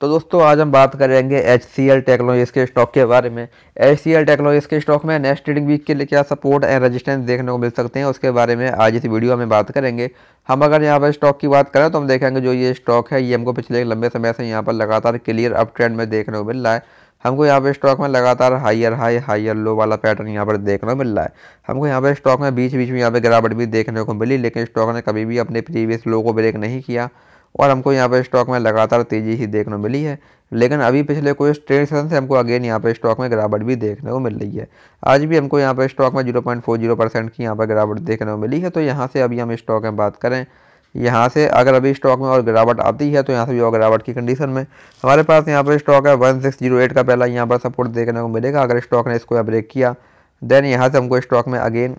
तो दोस्तों आज हम बात करेंगे एच सी एल टेक्नोलॉजीज़ के स्टॉक के बारे में एच सी एल टेक्नोलॉजीज़ के स्टॉक में नेक्स्ट ट्रेडिंग वीक के लिए क्या सपोर्ट एंड रेजिस्टेंस देखने को मिल सकते हैं उसके बारे में आज इस वीडियो में बात करेंगे हम अगर यहाँ पर स्टॉक की बात करें तो हम देखेंगे जो ये स्टॉक है ये हमको पिछले लंबे समय से यहाँ पर लगातार क्लियर अप ट्रेंड में देखने को मिल रहा है हमको यहाँ पे स्टॉक में लगातार हाईर हाई हायर लो वाला पैटर्न यहाँ पर देखने को मिल रहा है हमको यहाँ पे स्टॉक में बीच बीच में यहाँ पे गिरावट भी देखने को मिली लेकिन स्टॉक ने कभी भी अपने प्रीवियस लो को ब्रेक नहीं किया और हमको यहाँ पर स्टॉक में लगातार तेज़ी ही देखने को मिली है लेकिन अभी पिछले कुछ ट्रेड सेशन से हमको अगेन यहाँ पर स्टॉक में गिरावट भी देखने को मिल रही है आज भी हमको यहाँ पर स्टॉक में 0.40 परसेंट की यहाँ पर गिरावट देखने को मिली है तो यहाँ से अभी हम स्टॉक में बात करें यहाँ से अगर अभी स्टॉक में और गिरावट आती है तो यहाँ से भी और गिरावट की कंडीशन में हमारे पास यहाँ पर स्टॉक है वन सिक्स जीरो एट का पहला यहाँ पर सपोर्ट देखने को मिलेगा अगर स्टॉक ने इसको ब्रेक किया देन यहाँ से हमको स्टॉक में again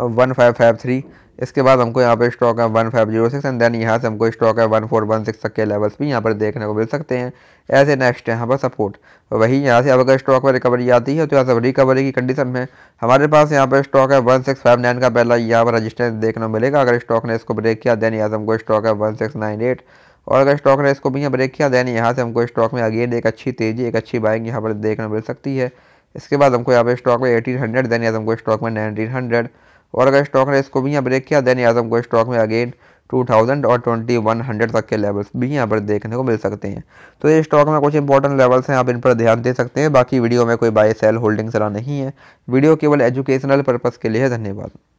one five five three इसके बाद हमको यहाँ पर स्टॉक है one five zero six and then यहाँ से हमको स्टॉक है वन फोर वन सिक्स तक के लेवल्स भी यहाँ पर देखने को मिल सकते हैं ऐसे नेक्स्ट है यहाँ पर सपोर्ट तो वही यहाँ से अब अगर स्टॉक में रिकवरी आती है तो यहाँ से रिकवरी की कंडीशन में हमारे पास यहाँ पर स्टॉक है वन सिक्स फाइव नाइन का पहला यहाँ पर रजिस्टेंस देखने को मिलेगा अगर स्टॉक ने इसको ब्रेक किया देन यहाँ से हमको स्टॉक है वन सिक्स नाइन एट और अगर स्टॉक ने इसको भी यहाँ ब्रेक किया देन यहाँ से हमको स्टॉक में अगेन एक अच्छी तेज़ी एक अच्छी बाइंग यहाँ पर देखने को मिल सकती है इसके बाद हमको यहाँ पर स्टॉक में एटीन हंड्रेड देन यहाँ से हमको स्टॉक में नाइनटीन हंड्रेड और अगर स्टॉक ने इसको भी यहाँ ब्रेक किया देन आजम को स्टॉक में अगेन 2000 और 2100 तक के लेवल्स भी यहाँ पर देखने को मिल सकते हैं तो ये स्टॉक में कुछ इंपॉर्टेंट लेवल्स हैं आप इन पर ध्यान दे सकते हैं बाकी वीडियो में कोई बाय सेल होल्डिंग सलाह नहीं है वीडियो केवल एजुकेशनल पर्पज़ के लिए धन्यवाद